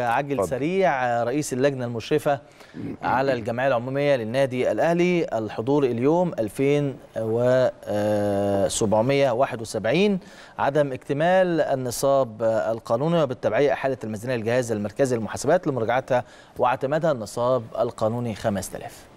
عجل سريع رئيس اللجنة المشرفة على الجمعية العمومية للنادي الأهلي الحضور اليوم 2771 عدم اكتمال النصاب القانوني وبالتبعية أحالة الميزانية الجهاز المركزي للمحاسبات لمراجعتها واعتمادها النصاب القانوني 5000